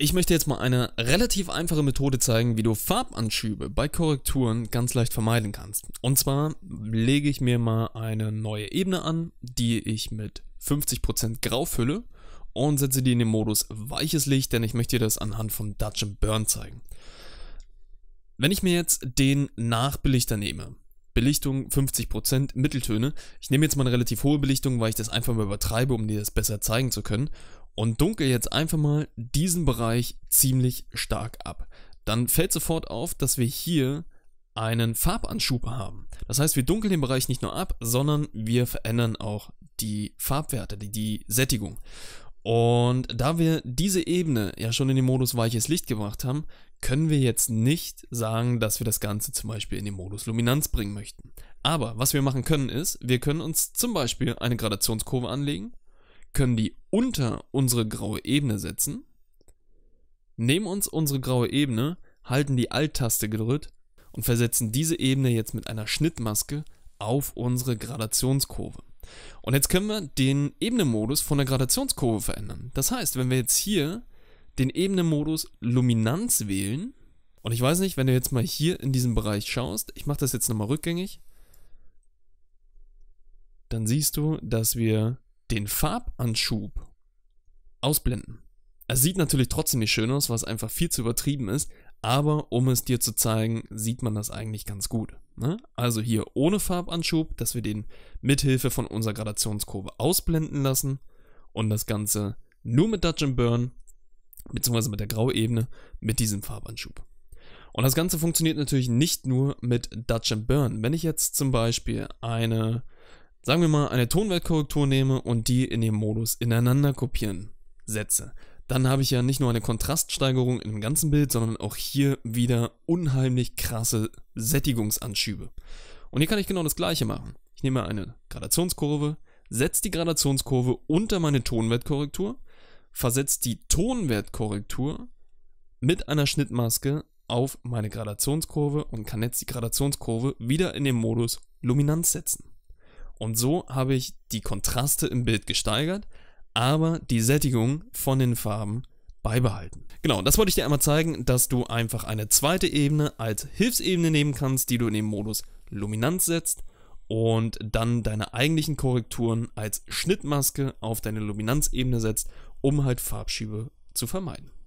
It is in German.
Ich möchte jetzt mal eine relativ einfache Methode zeigen, wie du Farbanschübe bei Korrekturen ganz leicht vermeiden kannst. Und zwar lege ich mir mal eine neue Ebene an, die ich mit 50% Grau fülle und setze die in den Modus weiches Licht, denn ich möchte dir das anhand von Dutch Burn zeigen. Wenn ich mir jetzt den Nachbelichter nehme, Belichtung 50%, Mitteltöne. Ich nehme jetzt mal eine relativ hohe Belichtung, weil ich das einfach mal übertreibe, um dir das besser zeigen zu können und dunkel jetzt einfach mal diesen Bereich ziemlich stark ab. Dann fällt sofort auf, dass wir hier einen Farbanschub haben. Das heißt, wir dunkeln den Bereich nicht nur ab, sondern wir verändern auch die Farbwerte, die, die Sättigung. Und da wir diese Ebene ja schon in den Modus weiches Licht gebracht haben, können wir jetzt nicht sagen, dass wir das Ganze zum Beispiel in den Modus Luminanz bringen möchten. Aber was wir machen können ist, wir können uns zum Beispiel eine Gradationskurve anlegen können die unter unsere graue Ebene setzen, nehmen uns unsere graue Ebene, halten die Alt-Taste gedrückt und versetzen diese Ebene jetzt mit einer Schnittmaske auf unsere Gradationskurve. Und jetzt können wir den Ebenenmodus von der Gradationskurve verändern. Das heißt, wenn wir jetzt hier den Ebenenmodus Luminanz wählen, und ich weiß nicht, wenn du jetzt mal hier in diesem Bereich schaust, ich mache das jetzt nochmal rückgängig, dann siehst du, dass wir den Farbanschub ausblenden. Es sieht natürlich trotzdem nicht schön aus, was einfach viel zu übertrieben ist, aber um es dir zu zeigen, sieht man das eigentlich ganz gut. Ne? Also hier ohne Farbanschub, dass wir den mithilfe von unserer Gradationskurve ausblenden lassen und das Ganze nur mit Dutch and Burn, beziehungsweise mit der Grauebene, mit diesem Farbanschub. Und das Ganze funktioniert natürlich nicht nur mit Dutch and Burn. Wenn ich jetzt zum Beispiel eine sagen wir mal, eine Tonwertkorrektur nehme und die in dem Modus ineinander kopieren setze, dann habe ich ja nicht nur eine Kontraststeigerung im ganzen Bild, sondern auch hier wieder unheimlich krasse Sättigungsanschübe. Und hier kann ich genau das gleiche machen. Ich nehme eine Gradationskurve, setze die Gradationskurve unter meine Tonwertkorrektur, versetze die Tonwertkorrektur mit einer Schnittmaske auf meine Gradationskurve und kann jetzt die Gradationskurve wieder in den Modus Luminanz setzen. Und so habe ich die Kontraste im Bild gesteigert, aber die Sättigung von den Farben beibehalten. Genau, das wollte ich dir einmal zeigen, dass du einfach eine zweite Ebene als Hilfsebene nehmen kannst, die du in den Modus Luminanz setzt und dann deine eigentlichen Korrekturen als Schnittmaske auf deine Luminanzebene setzt, um halt Farbschiebe zu vermeiden.